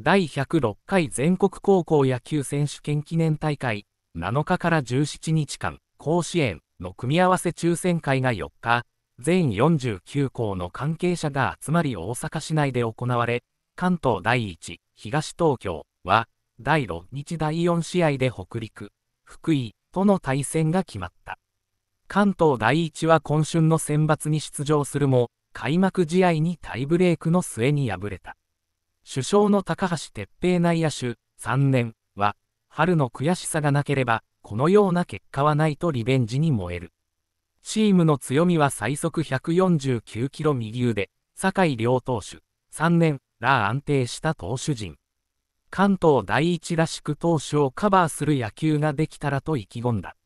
第106回全国高校野球選手権記念大会7日から17日間甲子園の組み合わせ抽選会が4日全49校の関係者が集まり大阪市内で行われ関東第1東東京は第6日第4試合で北陸福井との対戦が決まった関東第一は今春の選抜に出場するも開幕試合にタイブレークの末に敗れた主将の高橋哲平内野手3年は、春の悔しさがなければ、このような結果はないとリベンジに燃える。チームの強みは最速149キロ右腕、酒井良投手、3年ら安定した投手陣。関東第一らしく投手をカバーする野球ができたらと意気込んだ。